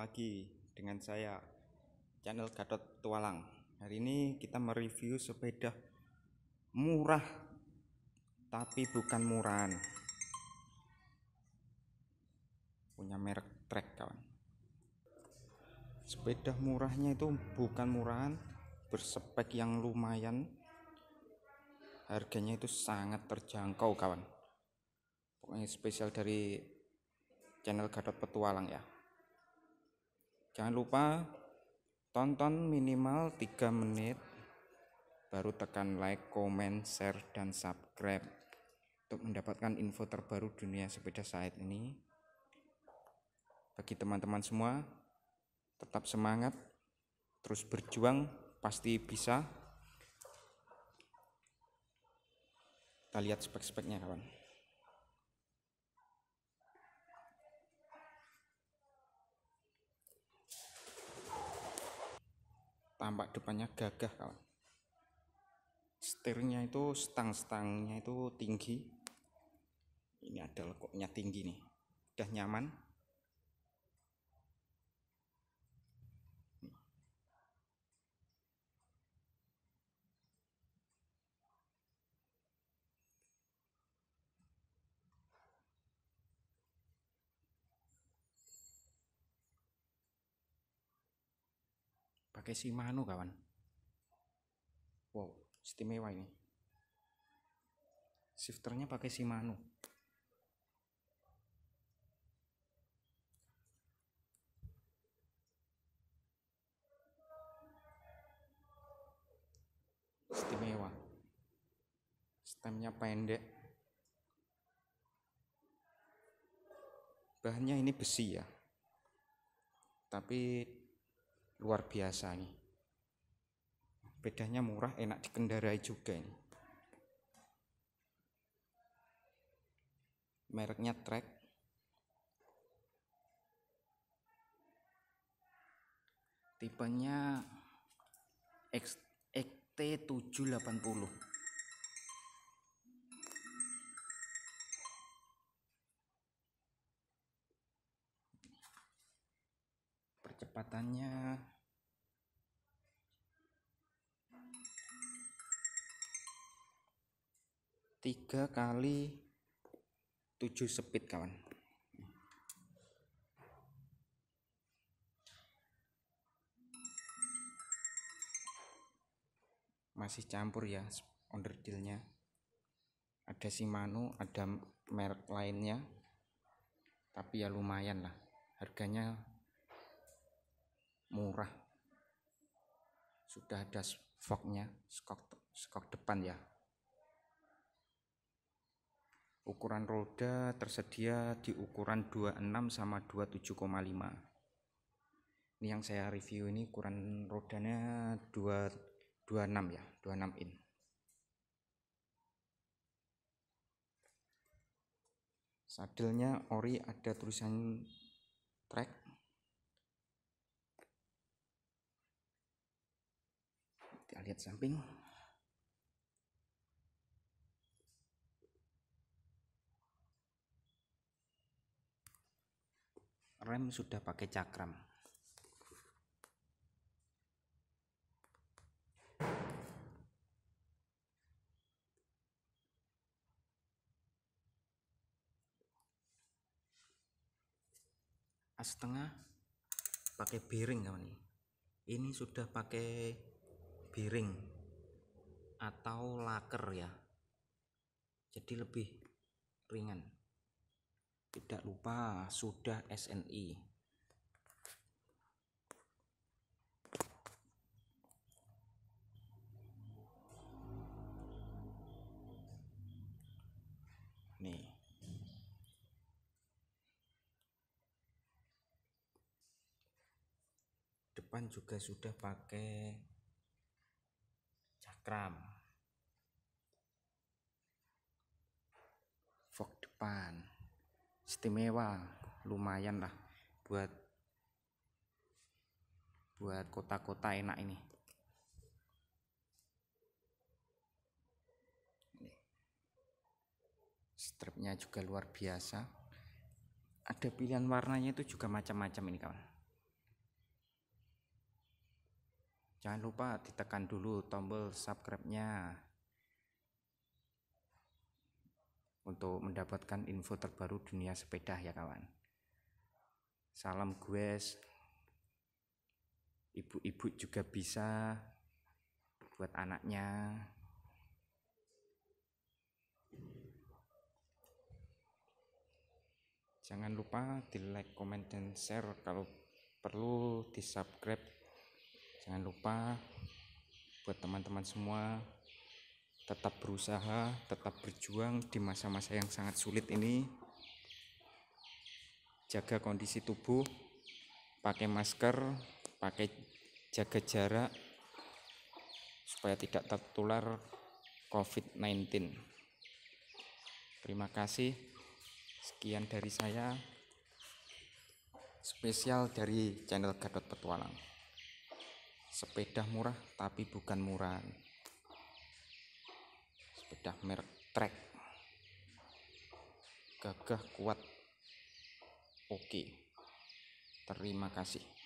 lagi dengan saya channel Gatot Tualang hari ini kita mereview sepeda murah tapi bukan murahan punya merek Trek kawan sepeda murahnya itu bukan murahan bersepek yang lumayan harganya itu sangat terjangkau kawan pokoknya spesial dari channel gadot Petualang ya jangan lupa tonton minimal 3 menit baru tekan like, comment, share, dan subscribe untuk mendapatkan info terbaru dunia sepeda saat ini bagi teman-teman semua tetap semangat terus berjuang pasti bisa kita lihat spek-speknya kawan tampak depannya gagah kawan setirnya itu stang-stangnya itu tinggi ini ada lekuknya tinggi nih udah nyaman pakai Shimano kawan wow istimewa ini shifternya pakai Shimano istimewa stemnya pendek bahannya ini besi ya tapi luar biasa nih bedanya murah enak dikendarai juga ini mereknya Trek tipenya X, XT780 kecepatannya tiga kali tujuh speed kawan masih campur ya onderdilnya ada Shimano ada merek lainnya tapi ya lumayan lah harganya murah sudah ada spoknya skok skok depan ya ukuran roda tersedia di ukuran 26 sama 27,5 ini yang saya review ini ukuran rodanya 2, 26 ya 26 in sadelnya ori ada tulisan track kita lihat samping rem sudah pakai cakram setengah pakai bearing kawan ini sudah pakai piring atau laker ya jadi lebih ringan tidak lupa sudah SNI nih depan juga sudah pakai Kram. Fog depan. Istimewa, lumayan lah buat buat kota-kota enak ini. Stripnya juga luar biasa. Ada pilihan warnanya itu juga macam-macam ini kawan. Jangan lupa ditekan dulu tombol subscribe-nya untuk mendapatkan info terbaru dunia sepeda ya kawan. Salam gue, ibu-ibu juga bisa buat anaknya. Jangan lupa di like, comment, dan share kalau perlu di subscribe jangan lupa buat teman-teman semua tetap berusaha tetap berjuang di masa-masa yang sangat sulit ini jaga kondisi tubuh pakai masker pakai jaga jarak supaya tidak tertular COVID-19 terima kasih sekian dari saya spesial dari channel Gadot Petualang sepeda murah tapi bukan murah sepeda merek Trek gagah kuat oke terima kasih